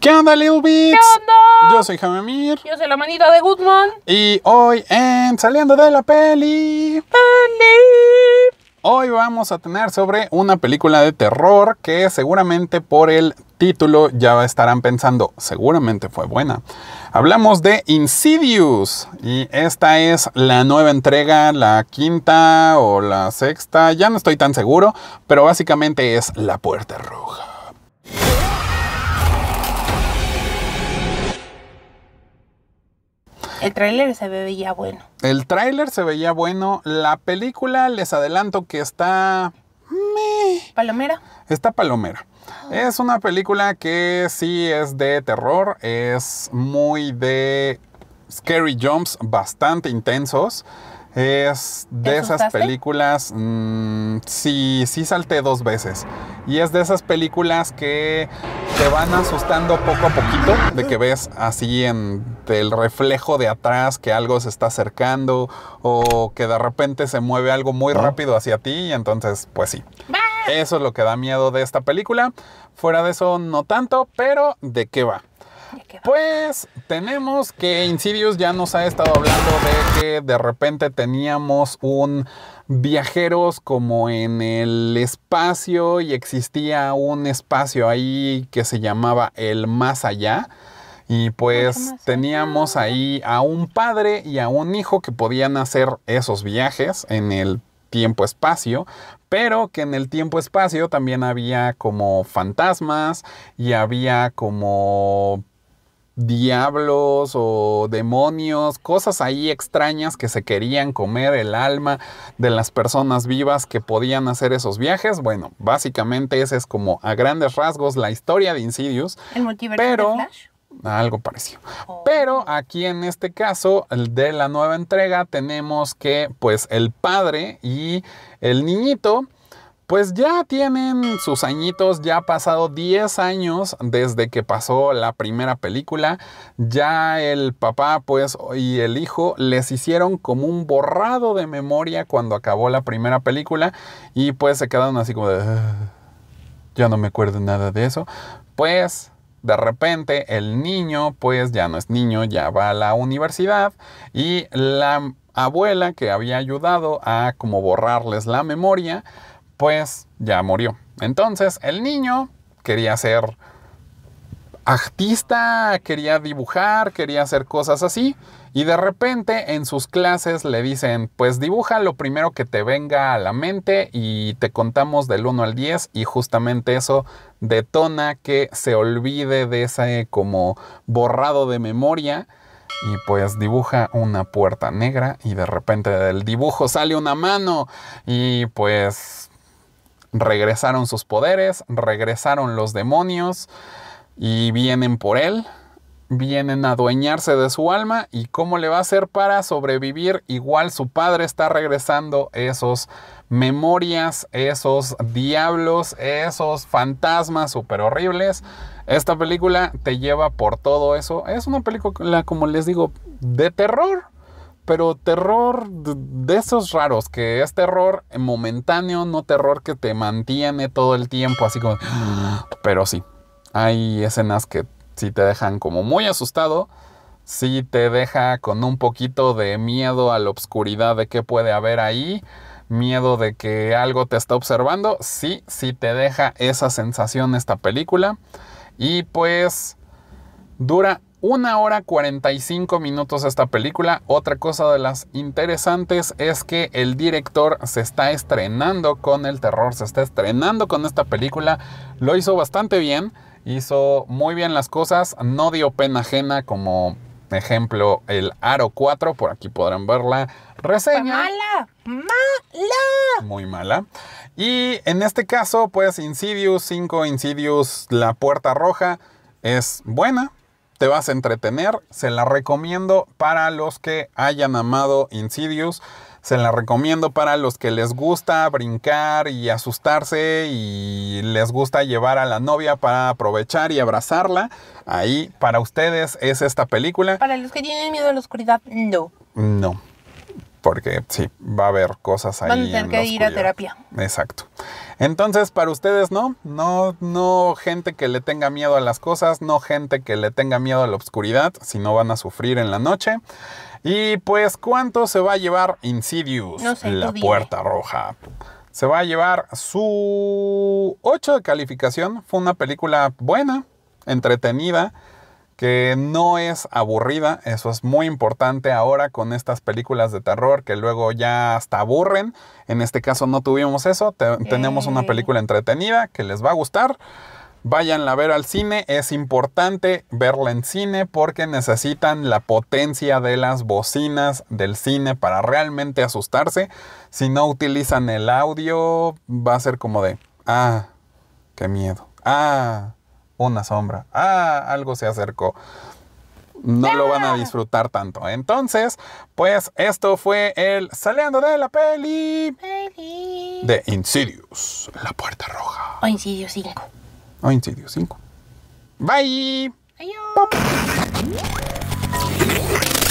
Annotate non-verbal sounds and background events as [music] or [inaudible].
¿Qué onda, Little ¿Qué onda? Yo soy Jamemir. Yo soy la manita de Goodman. Y hoy en Saliendo de la Peli. Peli. Hoy vamos a tener sobre una película de terror que seguramente por el título ya estarán pensando, seguramente fue buena. Hablamos de Insidious y esta es la nueva entrega, la quinta o la sexta, ya no estoy tan seguro, pero básicamente es La Puerta Roja. El tráiler se veía bueno. El tráiler se veía bueno. La película, les adelanto que está... Palomera. Está Palomera. Es una película que sí es de terror, es muy de scary jumps bastante intensos. Es de esas películas. Mm, sí, sí salté dos veces. Y es de esas películas que te van asustando poco a poquito, de que ves así en el reflejo de atrás que algo se está acercando o que de repente se mueve algo muy rápido hacia ti. Y entonces, pues sí. Eso es lo que da miedo de esta película. Fuera de eso, no tanto, pero ¿de qué va? Pues tenemos que Insidious ya nos ha estado hablando de que de repente teníamos un viajeros como en el espacio y existía un espacio ahí que se llamaba el más allá. Y pues teníamos ahí a un padre y a un hijo que podían hacer esos viajes en el tiempo-espacio, pero que en el tiempo-espacio también había como fantasmas y había como diablos o demonios, cosas ahí extrañas que se querían comer el alma de las personas vivas que podían hacer esos viajes. Bueno, básicamente ese es como a grandes rasgos la historia de Insidious. El multiverso pero, Algo parecido. Oh. Pero aquí en este caso, el de la nueva entrega, tenemos que pues el padre y el niñito pues ya tienen sus añitos, ya ha pasado 10 años desde que pasó la primera película, ya el papá pues y el hijo les hicieron como un borrado de memoria cuando acabó la primera película y pues se quedaron así como de, ah, ya no me acuerdo nada de eso, pues... De repente el niño pues ya no es niño, ya va a la universidad y la abuela que había ayudado a como borrarles la memoria, pues ya murió. Entonces el niño quería ser artista, quería dibujar, quería hacer cosas así. Y de repente en sus clases le dicen, pues dibuja lo primero que te venga a la mente y te contamos del 1 al 10 y justamente eso detona que se olvide de ese como borrado de memoria y pues dibuja una puerta negra y de repente del dibujo sale una mano y pues regresaron sus poderes, regresaron los demonios y vienen por él, vienen a adueñarse de su alma y cómo le va a hacer para sobrevivir. Igual su padre está regresando esos memorias, esos diablos, esos fantasmas súper horribles. Esta película te lleva por todo eso. Es una película, como les digo, de terror pero terror de esos raros, que es terror momentáneo, no terror que te mantiene todo el tiempo, así como... [gasps] Pero sí, hay escenas que sí te dejan como muy asustado, sí te deja con un poquito de miedo a la obscuridad de qué puede haber ahí, miedo de que algo te está observando, sí, sí te deja esa sensación esta película. Y pues dura una hora 45 minutos esta película. Otra cosa de las interesantes es que el director se está estrenando con el terror, se está estrenando con esta película. Lo hizo bastante bien, hizo muy bien las cosas, no dio pena ajena como ejemplo el Aro 4, por aquí podrán la Reseña. Mala, mala. Muy mala. Y en este caso, pues Insidious 5, Insidious La Puerta Roja es buena, te vas a entretener, se la recomiendo para los que hayan amado Insidious. Se la recomiendo para los que les gusta brincar y asustarse y les gusta llevar a la novia para aprovechar y abrazarla. Ahí para ustedes es esta película. Para los que tienen miedo a la oscuridad, no. No porque sí, va a haber cosas ahí. Van a tener que ir a terapia. Exacto. Entonces, para ustedes, no, no, no gente que le tenga miedo a las cosas, no gente que le tenga miedo a la oscuridad, si no van a sufrir en la noche. Y pues, ¿cuánto se va a llevar Insidious? en la puerta roja se va a llevar su 8 de calificación. Fue una película buena, entretenida que no es aburrida, eso es muy importante ahora con estas películas de terror que luego ya hasta aburren. En este caso no tuvimos eso, tenemos una eh. película entretenida que les va a gustar. Váyanla a ver al cine, es importante verla en cine porque necesitan la potencia de las bocinas del cine para realmente asustarse. Si no utilizan el audio, va a ser como de, ah, qué miedo, ah, una sombra. Ah, algo se acercó. No lo van a ah. disfrutar tanto. Entonces, pues esto fue el saliendo de la peli, de Insidious, la puerta roja. O Insidious 5. O Insidious 5. Bye. Bye.